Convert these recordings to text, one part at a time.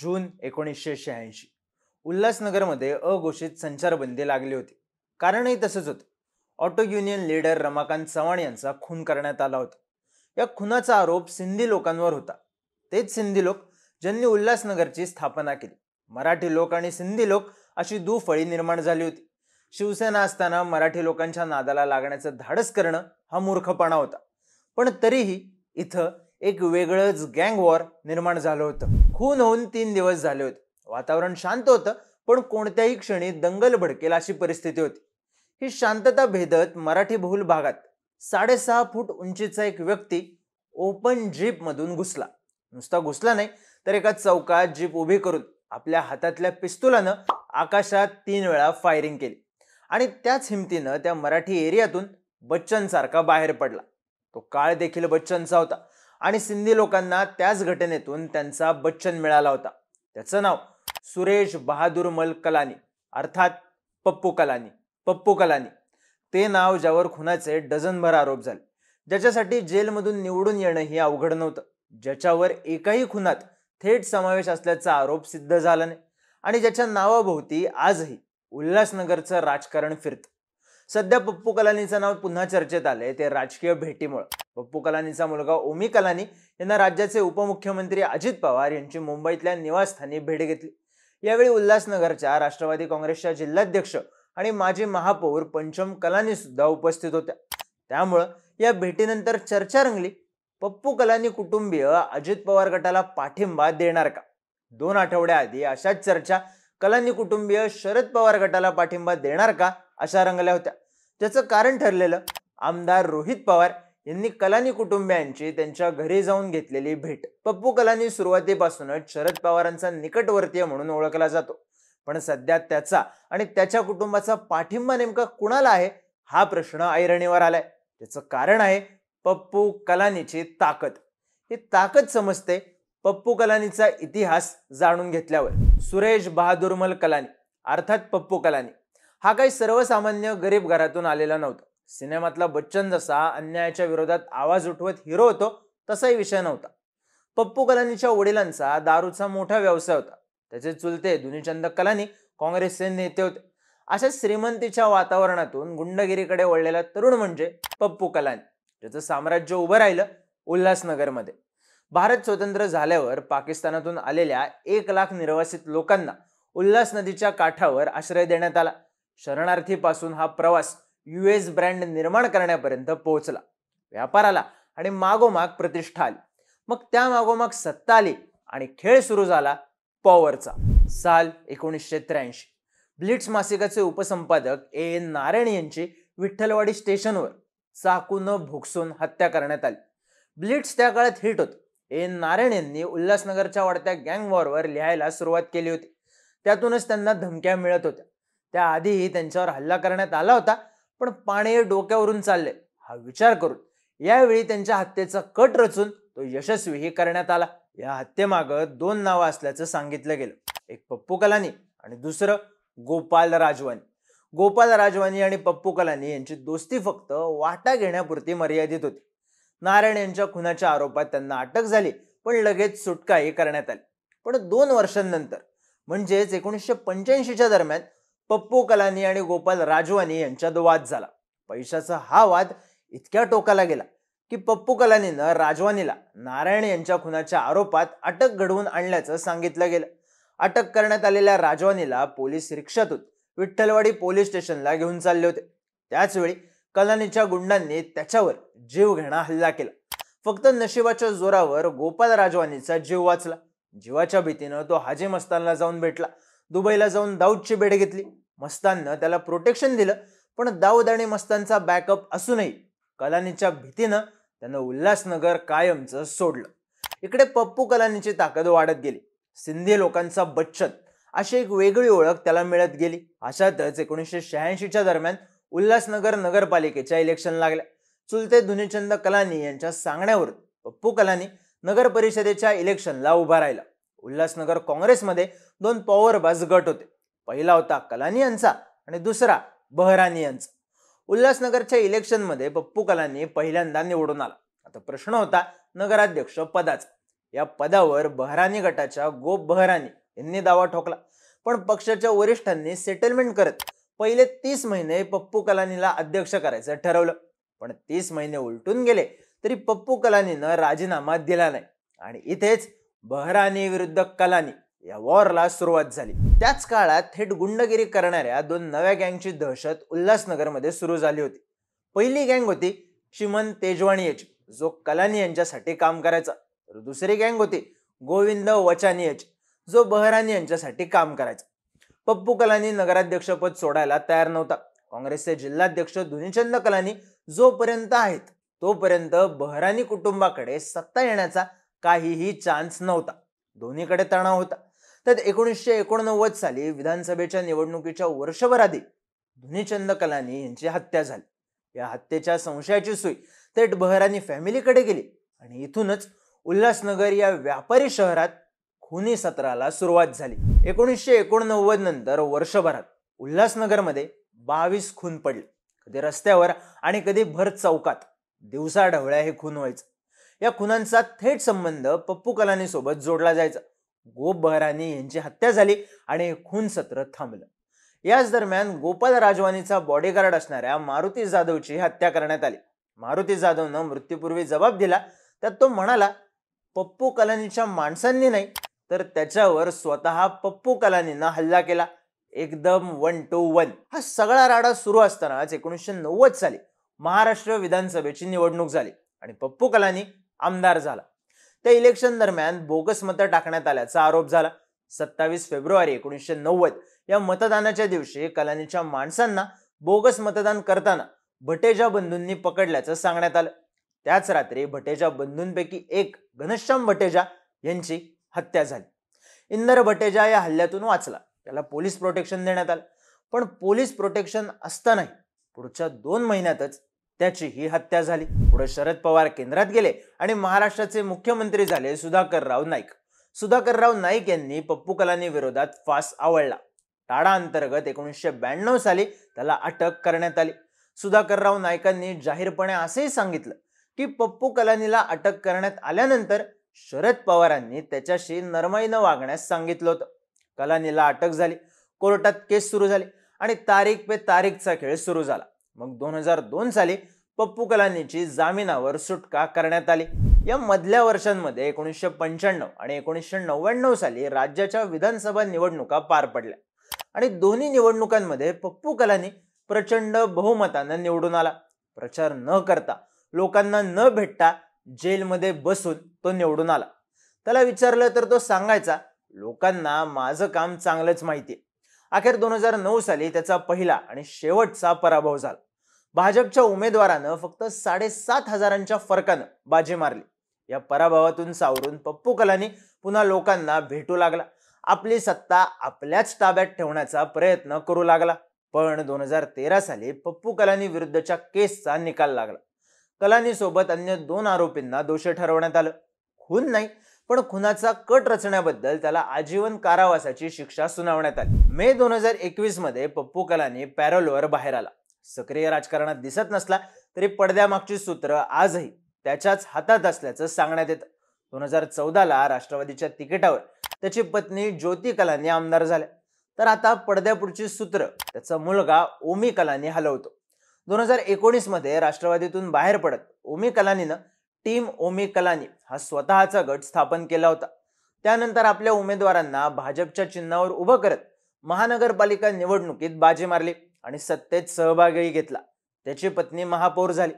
जून एकोणीसशे शहाऐंशी उल्हासनगरमध्ये अघोषित संचारबंदी लागली होती कारणही तसंच होतं auto union leader Ramakant Chavan यांचा खून करण्यात आला होता या खुनाचा आरोप सिंधी लोकांवर होता तेच सिंधी लोक ज्यांनी उल्हासनगरची स्थापना केली मराठी लोक आणि सिंधी लोक अशी दुफळी निर्माण झाली होती शिवसेना असताना मराठी लोकांच्या नादाला लागण्याचं धाडस करणं हा मूर्खपणा होता पण तरीही इथं एक वेगळंच गँग वॉर निर्माण झालं होतं खून होऊन तीन दिवस झाले होते वातावरण शांत होतं पण कोणत्याही क्षणी दंगल भडकेल अशी परिस्थिती होती ही शांतता भेदत मराठी बहुल भागात साडेसहा फूट उंचीचा एक व्यक्ती ओपन जीपमधून घुसला नुसता घुसला नाही तर एका चौकात जीप उभी करून आपल्या हातातल्या पिस्तुलानं आकाशात तीन वेळा फायरिंग केली आणि त्याच हिमतीनं त्या मराठी एरियातून बच्चन सारखा बाहेर पडला तो काळ देखील बच्चनचा होता आणि सिंधी लोकांना त्याच घटनेतून त्यांचा बच्चन मिळाला होता त्याचं नाव सुरेश बहादूर मल कलानी अर्थात पप्पू कलानी पप्पू कलानी ते नाव ज्यावर खुनाचे डझनभर आरोप झाले ज्याच्यासाठी जेलमधून निवडून येणं हे अवघड नव्हतं ज्याच्यावर एकाही खुनात थेट समावेश असल्याचा आरोप सिद्ध झाला नाही आणि ज्याच्या नावाभोवती आजही उल्हासनगरचं राजकारण फिरतं सध्या पप्पू कलानीचं नाव पुन्हा चर्चेत आलंय ते राजकीय भेटीमुळं पप्पू कलानीचा मुलगा ओमी कलानी यांना राज्याचे उपमुख्यमंत्री अजित पवार यांची मुंबईतल्या निवासस्थानी भेट घेतली यावेळी उल्हासनगरच्या राष्ट्रवादी काँग्रेसच्या जिल्हाध्यक्ष आणि माजी महापौर पंचम कलानी सुद्धा उपस्थित होत्या त्यामुळं या भेटीनंतर चर्चा रंगली पप्पू कलानी कुटुंबीय अजित पवार गटाला पाठिंबा देणार का दोन आठवड्याआधी अशाच चर्चा कलानी कुटुंबीय शरद पवार गटाला पाठिंबा देणार का अशा रंगल्या होत्या त्याचं कारण ठरलेलं आमदार रोहित पवार यांनी कलानी कुटुंबियांची त्यांच्या घरी जाऊन घेतलेली भेट पप्पू कलानी सुरुवातीपासूनच शरद पवारांचा निकटवर्तीय म्हणून ओळखला जातो पण सध्या त्याचा आणि त्याच्या कुटुंबाचा पाठिंबा नेमका कुणाला आहे हा प्रश्न ऐरणीवर आलाय त्याचं कारण आहे पप्पू कलानीची ताकद ही ताकद समजते पप्पू कलानीचा इतिहास जाणून घेतल्यावर सुरेश बहादुरमल कलानी अर्थात पप्पू कलानी हा काही सर्वसामान्य गरीब घरातून आलेला नव्हता सिनेमातला बच्चन जसा अन्यायाच्या विरोधात आवाज उठवत हिरो होतो तसाही विषय नव्हता पप्पू कलानीच्या वडिलांचा दारूचा मोठा व्यवसाय होता त्याचे चुलते धुनीचंद कलानी काँग्रेसचे नेते होते अशा श्रीमंतीच्या वातावरणातून गुंडगिरीकडे वळलेला तरुण म्हणजे पप्पू कलानी ज्याचं साम्राज्य उभं राहिलं उल्हासनगरमध्ये भारत स्वतंत्र झाल्यावर पाकिस्तानातून आलेल्या एक लाख निर्वासित लोकांना उल्हास नदीच्या काठावर आश्रय देण्यात आला शरणार्थीपासून हा प्रवास यू एस ब्रँड निर्माण करण्यापर्यंत पोहोचला व्यापाराला आणि मागोमाग प्रतिष्ठा आली मग त्या मागोमाग सत्ता आली आणि खेळ सुरू झाला पॉवरचा साल एकोणीसशे त्र्याऐंशी ब्लिट्स मासिकाचे उपसंपादक ए एन नारायण यांची विठ्ठलवाडी स्टेशनवर चाकून भुकसून हत्या करण्यात आली ब्लिट्स त्या काळात हिट होत ए एन नारायण यांनी उल्हासनगरच्या वाढत्या गँग वॉरवर लिहायला सुरुवात केली होती त्यातूनच त्यांना धमक्या मिळत होत्या त्याआधीही त्यांच्यावर हल्ला करण्यात आला होता पण पाणी डोक्यावरून चालले हा विचार करून यावेळी त्यांच्या हत्येचा कट रचून तो यशस्वीही करण्यात आला या हत्येमागं दोन नावं असल्याचं सांगितलं गेलं एक पप्पू कलानी आणि दुसरं गोपाल राजवानी गोपाल राजवानी आणि पप्पू कलानी यांची दोस्ती फक्त वाटा घेण्यापुरती मर्यादित होती नारायण यांच्या खुनाच्या आरोपात त्यांना अटक झाली पण लगेच सुटकाही करण्यात आली पण दोन वर्षांनंतर म्हणजेच एकोणीसशे पंच्याऐंशीच्या दरम्यान पप्पू कलानी आणि गोपाल राजवानी यांच्यात वाद झाला पैशाचा हा वाद इतक्या टोकाला गेला की पप्पू कलानीनं राजवानीला नारायण यांच्या खुनाच्या आरोपात अटक घडवून आणल्याचं सांगितलं गेलं अटक करण्यात आलेल्या राजवानीला पोलीस रिक्षातून विठ्ठलवाडी पोलीस स्टेशनला घेऊन चालले होते त्याचवेळी कलानीच्या गुंडांनी त्याच्यावर जीव घेणा हल्ला केला फक्त नशिबाच्या जोरावर गोपाल राजवानीचा जीव वाचला जीवाच्या भीतीनं तो हाजी मस्तानला जाऊन भेटला दुबईला जाऊन दाऊदची भेट घेतली मस्तान त्याला प्रोटेक्शन दिलं पण दाऊद आणि मस्तानचा बॅकअप असूनही कलानीच्या भीतीनं त्यानं उल्हासनगर कायमचं सोडलं इकडे पप्पू कलानीची ताकद वाढत गेली सिंधी लोकांचा बचत अशी एक वेगळी ओळख त्याला मिळत गेली अशातच एकोणीसशे शहाऐंशीच्या दरम्यान उल्हासनगर नगरपालिकेच्या इलेक्शन लागल्या चुलते धुनीचंद कलानी यांच्या सांगण्यावरून पप्पू कलानी नगर परिषदेच्या इलेक्शनला उभा राहिला उल्हासनगर काँग्रेसमध्ये दोन पॉवरबाज गट होते पहिला होता कलानी यांचा आणि दुसरा बहरानी यांचा उल्हासनगरच्या इलेक्शनमध्ये पप्पू कलानी पहिल्यांदा निवडून आला आता प्रश्न होता नगराध्यक्ष पदाचा या पदावर बहरानी गटाच्या गोप बहरानी यांनी दावा ठोकला पण पक्षाच्या वरिष्ठांनी सेटलमेंट करत पहिले तीस महिने पप्पू कलानीला अध्यक्ष करायचं ठरवलं पण तीस महिने उलटून गेले तरी पप्पू कलानीनं राजीनामा दिला नाही आणि इथेच बहरानी विरुद्ध कलानी या वॉरला सुरुवात झाली त्याच काळात थेट गुंडगिरी करणाऱ्या दोन नव्या गँगची दहशत उल्हासनगरमध्ये सुरू झाली होती पहिली गँग होती चिमन तेजवाणी याची जो कलानी यांच्यासाठी काम करायचा तर दुसरी गँग होती गोविंद वचानी याची जो बहरानी यांच्यासाठी काम करायचा पप्पू कलानी नगराध्यक्षपद सोडायला तयार नव्हता काँग्रेसचे जिल्हाध्यक्ष धुनीचंद कलानी जोपर्यंत आहेत तोपर्यंत बहरानी कुटुंबाकडे सत्ता येण्याचा काहीही चान्स नव्हता दोन्हीकडे तणाव होता तर एकोणीसशे एकोणनव्वद साली विधानसभेच्या निवडणुकीच्या वर्षभर आधी धुनीचंद कलानी यांची हत्या झाली या हत्येच्या संशयाची सुई थेट बहरानी फॅमिलीकडे गेली आणि इथूनच उल्हासनगर या व्यापारी शहरात खुनी सत्राला सुरुवात झाली एकोणीसशे एकोणनव्वद नंतर वर्षभरात उल्हासनगरमध्ये बावीस खून पडले कधी रस्त्यावर आणि कधी भर चौकात दिवसा ढवळ्या हे खून व्हायचं या खुनांचा थेट संबंध पप्पू कलानी सोबत जोडला जायचा गोप बहराने यांची हत्या झाली आणि खून सत्र थांबलं याच दरम्यान गोपाल राजवानीचा बॉडीगार्ड असणाऱ्या मारुती जाधवची हत्या करण्यात आली मारुती जाधवनं मृत्यूपूर्वी जबाब दिला त्यात तो म्हणाला पप्पू कलानीच्या माणसांनी नाही तर त्याच्यावर स्वतः पप्पू कलानीनं हल्ला केला एकदम वन टू वन हा सगळा राडा सुरू असतानाच एकोणीसशे नव्वद साली महाराष्ट्र विधानसभेची निवडणूक झाली आणि पप्पू कलानी आमदार झाला त्या इलेक्शन दरम्यान बोगस मतं टाकण्यात आल्याचा आरोप झाला सत्तावीस फेब्रुवारी एकोणीसशे नव्वद या मतदानाच्या दिवशी कलानीच्या माणसांना बोगस मतदान करताना भटेजा बंधूंनी पकडल्याचं सांगण्यात आलं त्याच रात्री भटेजा बंधूंपैकी एक घनश्याम भटेजा यांची हत्या झाली इंदर भटेजा या हल्ल्यातून वाचला त्याला पोलीस प्रोटेक्शन देण्यात आलं पण पोलीस प्रोटेक्शन असतानाही पुढच्या दोन महिन्यातच त्याची ही हत्या झाली पुढे शरद पवार केंद्रात गेले आणि महाराष्ट्राचे मुख्यमंत्री झाले सुधाकरराव नाईक सुधाकरराव नाईक यांनी पप्पू कलानी विरोधात फास आवळला टाडा अंतर्गत एकोणीसशे ब्याण्णव साली त्याला अटक करण्यात आली सुधाकरराव नाईकांनी जाहीरपणे असेही सांगितलं की पप्पू कलानीला अटक करण्यात आल्यानंतर शरद पवारांनी त्याच्याशी नरमाईनं वागण्यास सांगितलं होतं कलानीला अटक झाली कोर्टात केस सुरू झाली आणि तारीख पे तारीखचा खेळ सुरू झाला मग दोन हजार दोन साली पप्पू कलानीची जामिनावर सुटका करण्यात आली या मधल्या वर्षांमध्ये एकोणीसशे पंच्याण्णव आणि एकोणीसशे नव्याण्णव साली राज्याच्या विधानसभा निवडणुका पार पडल्या आणि दोन्ही निवडणुकांमध्ये पप्पू कलानी प्रचंड बहुमतानं निवडून आला प्रचार न करता लोकांना न भेटता जेलमध्ये बसून तो निवडून आला त्याला विचारलं तर तो सांगायचा लोकांना माझं काम चांगलंच माहिती आहे अखेर दोन हजार नऊ साली त्याचा पहिला आणि शेवटचा पराभव झाला भाजपच्या उमेदवारानं फक्त साडेसात हजारांच्या फरकानं बाजी मारली या पराभवातून सावरून पप्पू कलानी पुन्हा लोकांना भेटू लागला आपली सत्ता आपल्याच ताब्यात ठेवण्याचा प्रयत्न करू लागला पण दोन हजार तेरा साली पप्पू कलानी विरुद्धच्या केसचा निकाल लागला कलानी सोबत अन्य दोन आरोपींना दोषी ठरवण्यात आलं खून नाही पण खुनाचा कट रचण्याबद्दल त्याला आजीवन कारावासाची शिक्षा सुनावण्यात आली मे दोन हजार एकवीस मध्ये पप्पू कलानी पॅरोलवर बाहेर आला सक्रिय राजकारणात दिसत नसला तरी पडद्यामागची सूत्र आजही त्याच्याच हातात असल्याचं सांगण्यात येतं दोन हजार चौदाला राष्ट्रवादीच्या तिकिटावर त्याची पत्नी ज्योती कलानी आमदार झाल्या तर आता पडद्यापुढची सूत्र त्याचा मुलगा ओमी कलानी हलवतो दोन हजार मध्ये राष्ट्रवादीतून बाहेर पडत ओमी कलानीनं टीम ओमी कलानी हा स्वतःचा गट स्थापन केला होता त्यानंतर आपल्या उमेदवारांना भाजपच्या चिन्हावर उभं करत महानगरपालिका निवडणुकीत बाजी मारली आणि सत्तेत सहभागही घेतला त्याची पत्नी महापौर झाली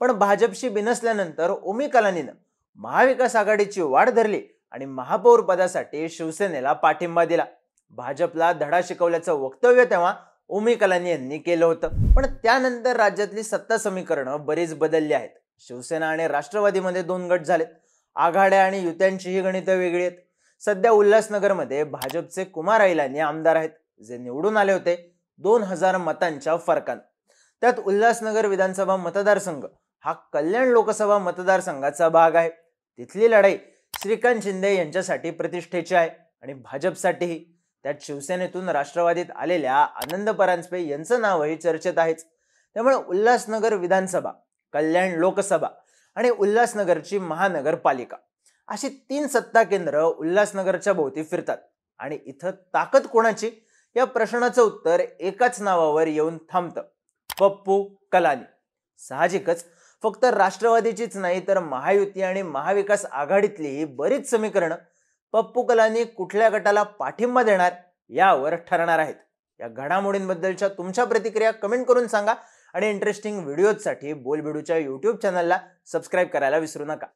पण भाजपशी बिनसल्यानंतर ओमी कलानीनं महाविकास आघाडीची वाढ धरली आणि महापौर पदासाठी शिवसेनेला पाठिंबा दिला भाजपला धडा शिकवल्याचं वक्तव्य तेव्हा ओमी कलानी यांनी केलं होतं पण त्यानंतर राज्यातली सत्ता समीकरणं बरीच बदलली आहेत शिवसेना आणि राष्ट्रवादीमध्ये दोन गट झालेत आघाड्या आणि युत्यांचीही गणितं वेगळी आहेत सध्या उल्हासनगरमध्ये भाजपचे कुमार ऐलानी आमदार आहेत जे निवडून आले होते दोन हजार मतांच्या फरकान त्यात उल्हासनगर विधानसभा मतदारसंघ हा कल्याण लोकसभा मतदारसंघाचा भाग आहे तिथली लढाई श्रीकांत शिंदे यांच्यासाठी प्रतिष्ठेची आहे आणि भाजपसाठीही त्यात शिवसेनेतून राष्ट्रवादीत आलेल्या आनंद परांजपे यांचं नावही चर्चेत आहेच त्यामुळे उल्हासनगर विधानसभा कल्याण लोकसभा आणि उल्हासनगरची महानगरपालिका अशी तीन सत्ता केंद्र उल्हासनगरच्या भोवती फिरतात आणि इथं ताकद कोणाची या प्रश्नाचं उत्तर एकाच नावावर येऊन थांबतं पप्पू कलानी साहजिकच फक्त राष्ट्रवादीचीच नाही तर महायुती आणि महाविकास आघाडीतली बरीच समीकरणं पप्पू कलानी कुठल्या गटाला पाठिंबा देणार यावर ठरणार आहेत या घडामोडींबद्दलच्या तुमच्या प्रतिक्रिया कमेंट करून सांगा आणि इंटरेस्टिंग व्हिडिओजसाठी बोलबिडूच्या यूट्यूब चॅनलला सबस्क्राईब करायला विसरू नका